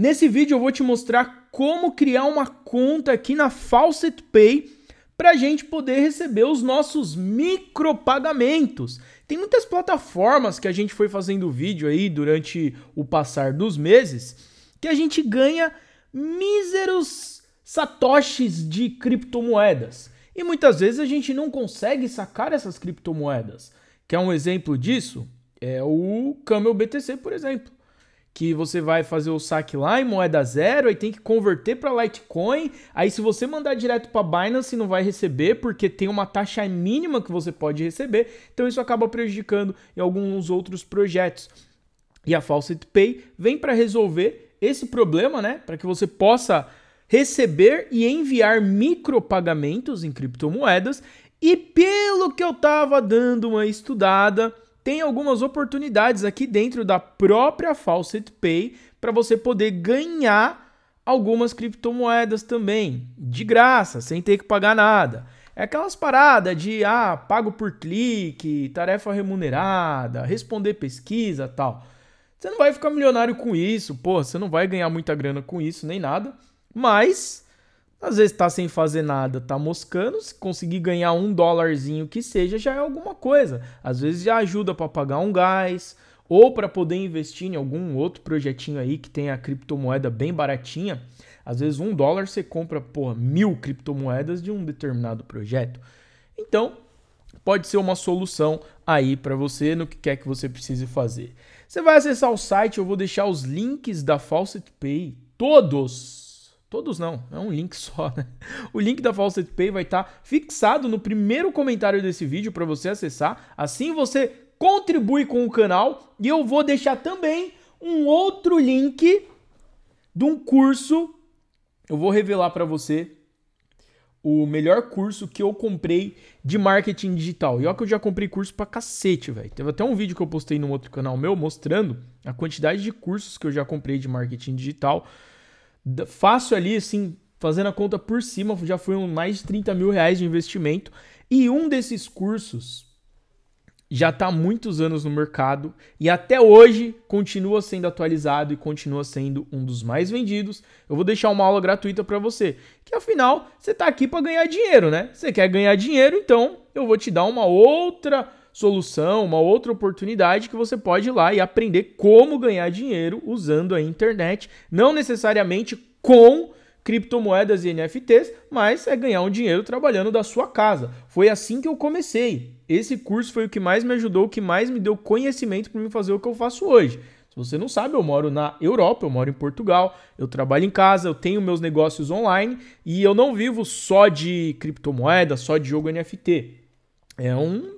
Nesse vídeo eu vou te mostrar como criar uma conta aqui na Faucet Pay para a gente poder receber os nossos micropagamentos. Tem muitas plataformas que a gente foi fazendo vídeo aí durante o passar dos meses que a gente ganha míseros satoshis de criptomoedas. E muitas vezes a gente não consegue sacar essas criptomoedas. Que é um exemplo disso? É o Camel BTC, por exemplo que você vai fazer o saque lá em moeda zero, e tem que converter para Litecoin. Aí se você mandar direto para Binance, não vai receber porque tem uma taxa mínima que você pode receber. Então isso acaba prejudicando em alguns outros projetos. E a Faucet Pay vem para resolver esse problema, né? Para que você possa receber e enviar micropagamentos em criptomoedas. E pelo que eu tava dando uma estudada, tem algumas oportunidades aqui dentro da própria Faucet Pay para você poder ganhar algumas criptomoedas também, de graça, sem ter que pagar nada. É aquelas paradas de ah, pago por clique, tarefa remunerada, responder pesquisa, tal. Você não vai ficar milionário com isso, pô, você não vai ganhar muita grana com isso nem nada, mas às vezes tá sem fazer nada, tá moscando, se conseguir ganhar um dólarzinho que seja, já é alguma coisa. Às vezes já ajuda para pagar um gás ou para poder investir em algum outro projetinho aí que tenha criptomoeda bem baratinha. Às vezes um dólar você compra por mil criptomoedas de um determinado projeto. Então pode ser uma solução aí para você no que quer que você precise fazer. Você vai acessar o site, eu vou deixar os links da Faucet Pay todos Todos não, é um link só, né? O link da Faucet Pay vai estar tá fixado no primeiro comentário desse vídeo para você acessar. Assim você contribui com o canal e eu vou deixar também um outro link de um curso. Eu vou revelar para você o melhor curso que eu comprei de marketing digital. E olha que eu já comprei curso pra cacete, velho. Teve até um vídeo que eu postei num outro canal meu mostrando a quantidade de cursos que eu já comprei de marketing digital fácil ali, assim, fazendo a conta por cima, já um mais de 30 mil reais de investimento. E um desses cursos já está há muitos anos no mercado e até hoje continua sendo atualizado e continua sendo um dos mais vendidos. Eu vou deixar uma aula gratuita para você, que afinal você está aqui para ganhar dinheiro, né? Você quer ganhar dinheiro, então eu vou te dar uma outra solução, uma outra oportunidade que você pode ir lá e aprender como ganhar dinheiro usando a internet, não necessariamente com criptomoedas e NFTs, mas é ganhar um dinheiro trabalhando da sua casa. Foi assim que eu comecei. Esse curso foi o que mais me ajudou, o que mais me deu conhecimento para me fazer o que eu faço hoje. Se você não sabe, eu moro na Europa, eu moro em Portugal, eu trabalho em casa, eu tenho meus negócios online e eu não vivo só de criptomoeda, só de jogo NFT. É um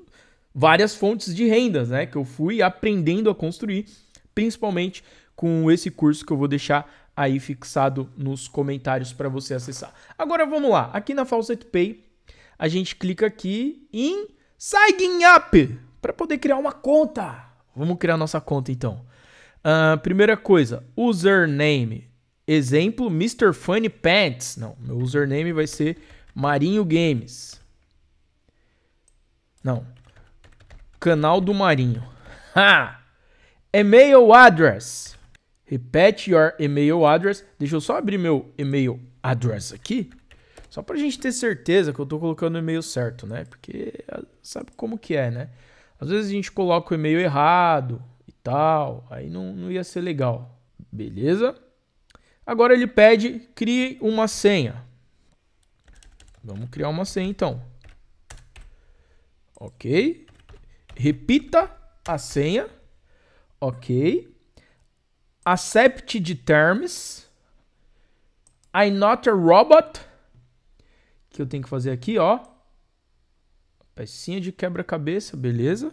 várias fontes de rendas, né? Que eu fui aprendendo a construir, principalmente com esse curso que eu vou deixar aí fixado nos comentários para você acessar. Agora vamos lá, aqui na Faucet Pay, a gente clica aqui em Sign Up para poder criar uma conta. Vamos criar nossa conta então. Uh, primeira coisa, username. Exemplo, Mr. Funny Pants. Não, meu username vai ser Marinho Games. Não, Canal do Marinho. Ha! Email address. Repete your email address. Deixa eu só abrir meu email address aqui. Só pra gente ter certeza que eu tô colocando o e-mail certo, né? Porque sabe como que é, né? Às vezes a gente coloca o e-mail errado e tal. Aí não, não ia ser legal. Beleza? Agora ele pede, crie uma senha. Vamos criar uma senha então. Ok. Repita a senha. Ok. Accept the terms. I'm not a robot. Que eu tenho que fazer aqui, ó. Pecinha de quebra-cabeça, beleza.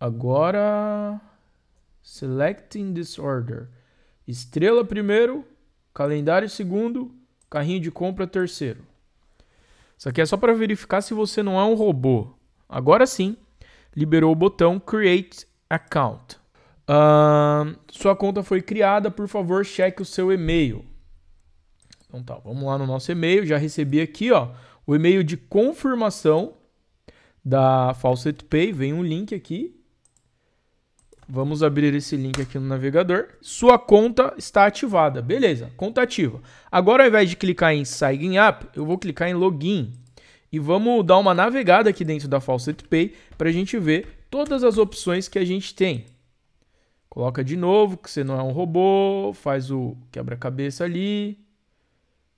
Agora... Selecting this order. Estrela primeiro, calendário segundo, carrinho de compra terceiro. Isso aqui é só para verificar se você não é um robô. Agora sim, liberou o botão Create Account. Uh, sua conta foi criada, por favor, cheque o seu e-mail. Então tá, vamos lá no nosso e-mail. Já recebi aqui ó, o e-mail de confirmação da Falsetpay. Vem um link aqui Vamos abrir esse link aqui no navegador. Sua conta está ativada. Beleza, conta ativa. Agora, ao invés de clicar em Sign Up, eu vou clicar em Login. E vamos dar uma navegada aqui dentro da Faucet Pay para a gente ver todas as opções que a gente tem. Coloca de novo que você não é um robô, faz o quebra-cabeça ali.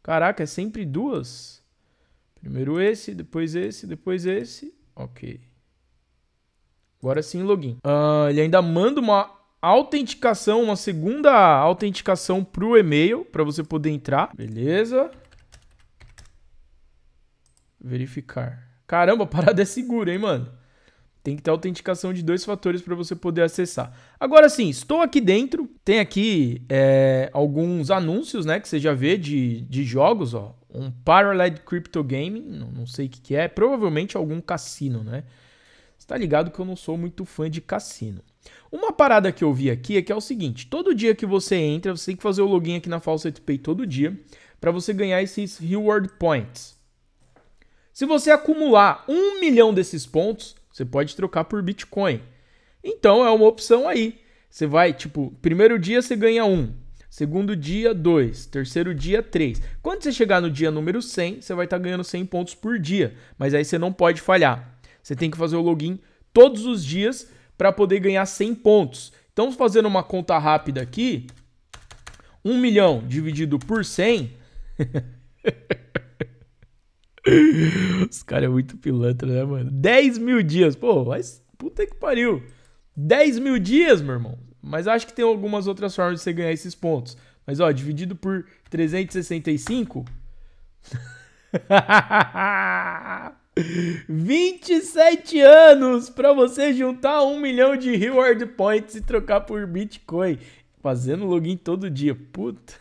Caraca, é sempre duas. Primeiro esse, depois esse, depois esse. Ok. Agora sim, login. Uh, ah, ele ainda manda uma autenticação, uma segunda autenticação para o e-mail, para você poder entrar. Beleza. Verificar. Caramba, a parada é segura, hein, mano? Tem que ter autenticação de dois fatores para você poder acessar. Agora sim, estou aqui dentro. Tem aqui é, alguns anúncios, né? Que você já vê de, de jogos, ó. Um Parallel Crypto Gaming, não, sei o que, que é. Provavelmente algum cassino, né? Você tá ligado que eu não sou muito fã de cassino. Uma parada que eu vi aqui é que é o seguinte: todo dia que você entra, você tem que fazer o login aqui na Faucet Pay todo dia para você ganhar esses reward points. Se você acumular um milhão desses pontos, você pode trocar por Bitcoin. Então é uma opção aí. Você vai, tipo, primeiro dia você ganha um, segundo dia dois, terceiro dia três. Quando você chegar no dia número 100, você vai estar tá ganhando 100 pontos por dia, mas aí você não pode falhar. Você tem que fazer o login todos os dias para poder ganhar 100 pontos. Então, fazendo uma conta rápida aqui, 1 milhão dividido por 100... Os caras é muito pilantra, né, mano? 10 mil dias, pô, mas puta que pariu. 10 mil dias, meu irmão. Mas acho que tem algumas outras formas de você ganhar esses pontos. Mas, ó, dividido por 365... 27 anos para você juntar um milhão de reward points e trocar por Bitcoin. Fazendo login todo dia. Puta.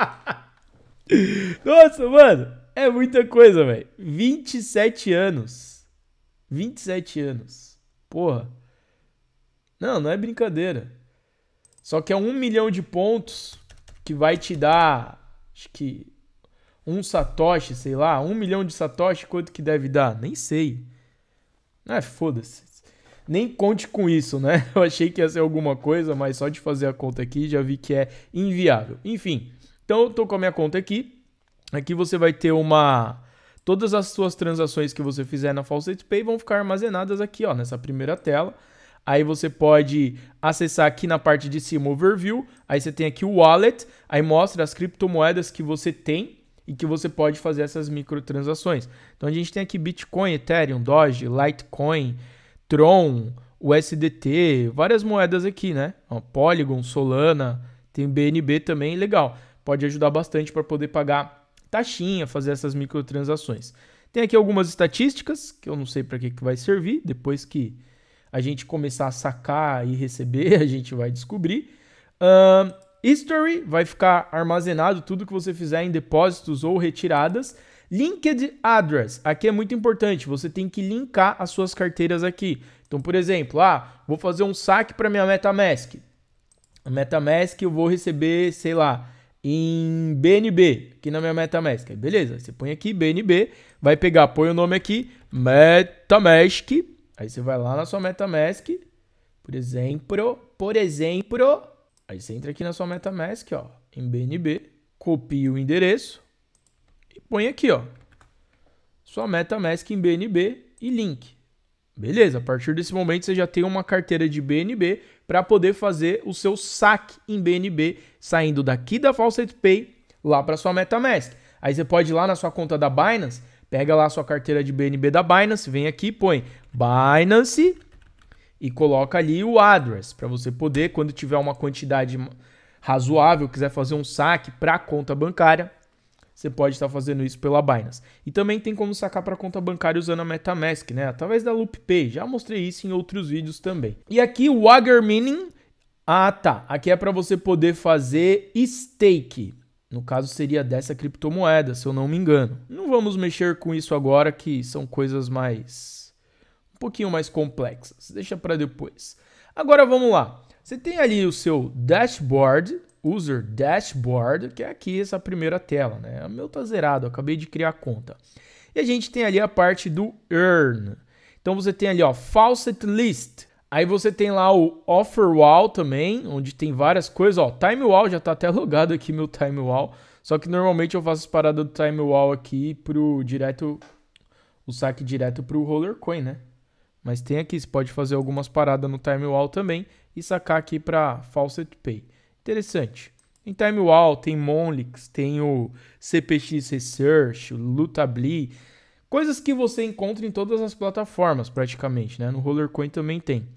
Nossa, mano. É muita coisa, velho. 27 anos. 27 anos. Porra. Não, não é brincadeira. Só que é um milhão de pontos que vai te dar. Acho que um satoshi, sei lá, um milhão de satoshi, quanto que deve dar? Nem sei. É, foda-se. Nem conte com isso, né? Eu achei que ia ser alguma coisa, mas só de fazer a conta aqui já vi que é inviável. Enfim, então eu tô com a minha conta aqui. Aqui você vai ter uma todas as suas transações que você fizer na Faucet Pay vão ficar armazenadas aqui, ó, nessa primeira tela. Aí você pode acessar aqui na parte de cima Overview, aí você tem aqui o Wallet, aí mostra as criptomoedas que você tem e que você pode fazer essas microtransações. Então a gente tem aqui Bitcoin, Ethereum, Doge, Litecoin, Tron, USDT, várias moedas aqui, né? Polygon, Solana, tem BNB também, legal. Pode ajudar bastante para poder pagar taxinha, fazer essas microtransações. Tem aqui algumas estatísticas, que eu não sei para que, que vai servir, depois que a gente começar a sacar e receber, a gente vai descobrir. Uh, History vai ficar armazenado tudo que você fizer em depósitos ou retiradas. Linked Address, aqui é muito importante, você tem que linkar as suas carteiras aqui. Então, por exemplo, ah, vou fazer um saque para minha MetaMask. A MetaMask eu vou receber, sei lá, em BNB, aqui na minha MetaMask. Beleza, você põe aqui BNB, vai pegar, põe o nome aqui, MetaMask. Aí você vai lá na sua MetaMask, por exemplo, por exemplo, Aí você entra aqui na sua MetaMask, ó, em BNB, copia o endereço e põe aqui, ó, sua MetaMask em BNB e link. Beleza, a partir desse momento você já tem uma carteira de BNB para poder fazer o seu saque em BNB saindo daqui da Faucet Pay lá para sua MetaMask. Aí você pode ir lá na sua conta da Binance, pega lá a sua carteira de BNB da Binance, vem aqui, põe Binance e coloca ali o address para você poder, quando tiver uma quantidade razoável, quiser fazer um saque para a conta bancária, você pode estar tá fazendo isso pela Binance. E também tem como sacar para conta bancária usando a MetaMask, né? Através da LoopPay. Já mostrei isso em outros vídeos também. E aqui o wager Mining. Ah, tá. Aqui é para você poder fazer stake. No caso seria dessa criptomoeda, se eu não me engano. Não vamos mexer com isso agora que são coisas mais pouquinho mais complexas. Deixa para depois. Agora vamos lá. Você tem ali o seu dashboard, user dashboard, que é aqui essa primeira tela, né? O meu tá zerado, acabei de criar a conta. E a gente tem ali a parte do earn. Então você tem ali, ó, faucet list. Aí você tem lá o offer wall também, onde tem várias coisas, ó, time wall já tá até logado aqui meu time wall. Só que normalmente eu faço as paradas do time wall aqui pro direto o saque direto pro roller coin, né? Mas tem aqui, você pode fazer algumas paradas no time wall também e sacar aqui para Faucet Pay. Interessante. Em time wall, tem Monlix, tem o CPX Research, o Lutabli, coisas que você encontra em todas as plataformas praticamente, né? No Rollercoin também tem.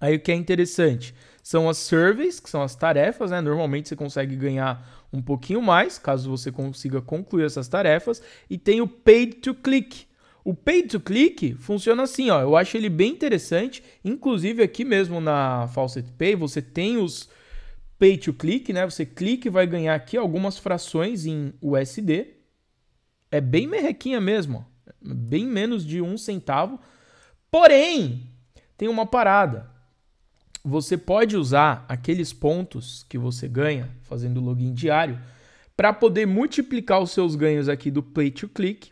Aí o que é interessante são as surveys, que são as tarefas, né? Normalmente você consegue ganhar um pouquinho mais, caso você consiga concluir essas tarefas, e tem o paid to click, o pay to click funciona assim, ó. Eu acho ele bem interessante. Inclusive aqui mesmo na Faucet Pay você tem os pay to click, né? Você clica e vai ganhar aqui algumas frações em USD. É bem merrequinha mesmo, bem menos de um centavo. Porém, tem uma parada. Você pode usar aqueles pontos que você ganha fazendo login diário para poder multiplicar os seus ganhos aqui do pay to click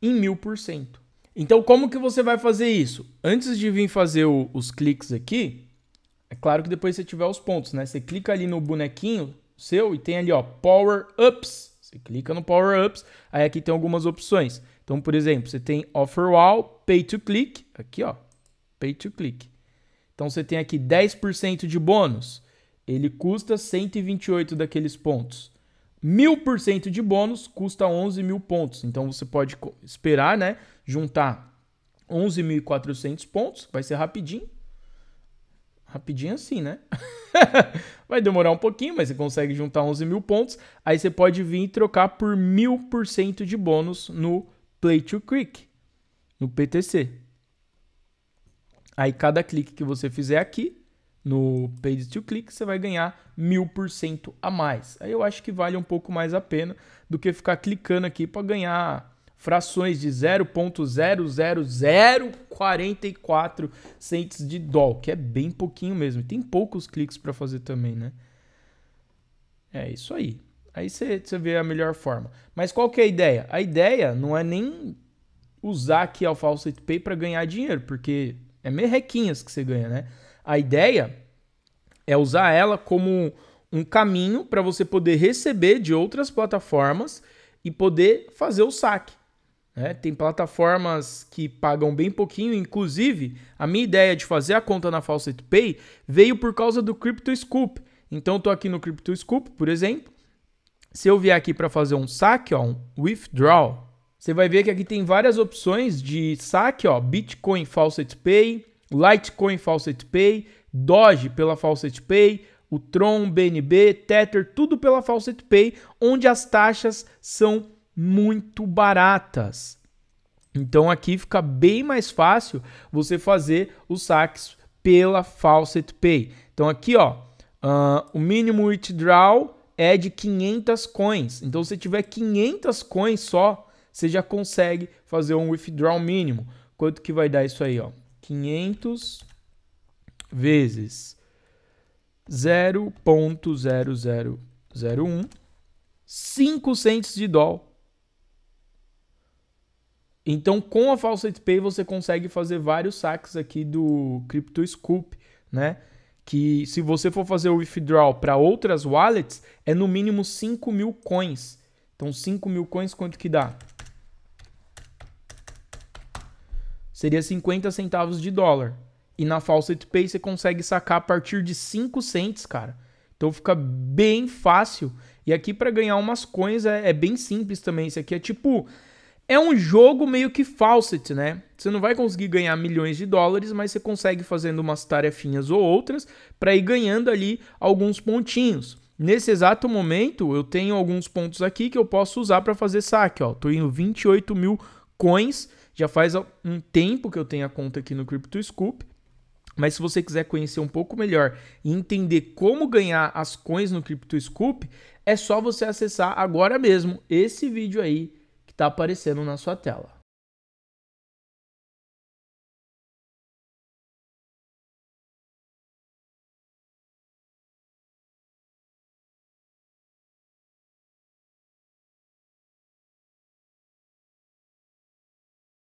em mil por cento. Então, como que você vai fazer isso? Antes de vir fazer o, os cliques aqui, é claro que depois você tiver os pontos, né? Você clica ali no bonequinho seu e tem ali, ó, Power Ups. Você clica no Power Ups, aí aqui tem algumas opções. Então, por exemplo, você tem Offer Wall, Pay to Click, aqui, ó, Pay to Click. Então, você tem aqui 10% de bônus. Ele custa 128 daqueles pontos. Mil por cento de bônus custa 11 mil pontos. Então você pode esperar, né? Juntar 11.400 pontos. Vai ser rapidinho. Rapidinho assim, né? vai demorar um pouquinho, mas você consegue juntar 11 mil pontos. Aí você pode vir e trocar por mil por cento de bônus no Play to Click, no PTC. Aí cada clique que você fizer aqui, no Page to Click, você vai ganhar 1000% a mais. Aí eu acho que vale um pouco mais a pena do que ficar clicando aqui para ganhar frações de 0.00044 centes de dólar, que é bem pouquinho mesmo. E tem poucos cliques para fazer também, né? É isso aí. Aí você, você vê a melhor forma. Mas qual que é a ideia? A ideia não é nem usar aqui a Falsate Pay para ganhar dinheiro, porque é merrequinhas que você ganha, né? A ideia é usar ela como um caminho para você poder receber de outras plataformas e poder fazer o saque. Né? Tem plataformas que pagam bem pouquinho, inclusive a minha ideia de fazer a conta na Faucet Pay veio por causa do Crypto Então estou aqui no Crypto por exemplo. Se eu vier aqui para fazer um saque, ó, um withdraw, você vai ver que aqui tem várias opções de saque, ó, Bitcoin Faucet Pay, Litecoin Faucet Pay, Doge pela Faucet Pay, o Tron, BNB, Tether, tudo pela Faucet Pay, onde as taxas são muito baratas. Então aqui fica bem mais fácil você fazer os saques pela Faucet Pay. Então aqui, ó, uh, o mínimo withdrawal é de 500 coins. Então se tiver 500 coins só, você já consegue fazer um withdrawal mínimo. Quanto que vai dar isso aí, ó? 500 vezes 0.0001, 500 de dólar. Então, com a Faucet Pay, você consegue fazer vários saques aqui do Crypto Scoop, né? Que se você for fazer o withdrawal para outras wallets, é no mínimo 5 mil coins. Então, 5 mil coins, quanto que dá? seria 50 centavos de dólar. E na Faucet Pay você consegue sacar a partir de 5 cents, cara. Então fica bem fácil. E aqui para ganhar umas coins é, é, bem simples também. Isso aqui é tipo. É um jogo meio que Faucet, né? Você não vai conseguir ganhar milhões de dólares, mas você consegue fazendo umas tarefinhas ou outras para ir ganhando ali alguns pontinhos. Nesse exato momento, eu tenho alguns pontos aqui que eu posso usar para fazer saque. Ó, tô indo 28 mil coins já faz um tempo que eu tenho a conta aqui no CryptoScoop. Mas se você quiser conhecer um pouco melhor e entender como ganhar as coins no CryptoScoop, é só você acessar agora mesmo esse vídeo aí que está aparecendo na sua tela.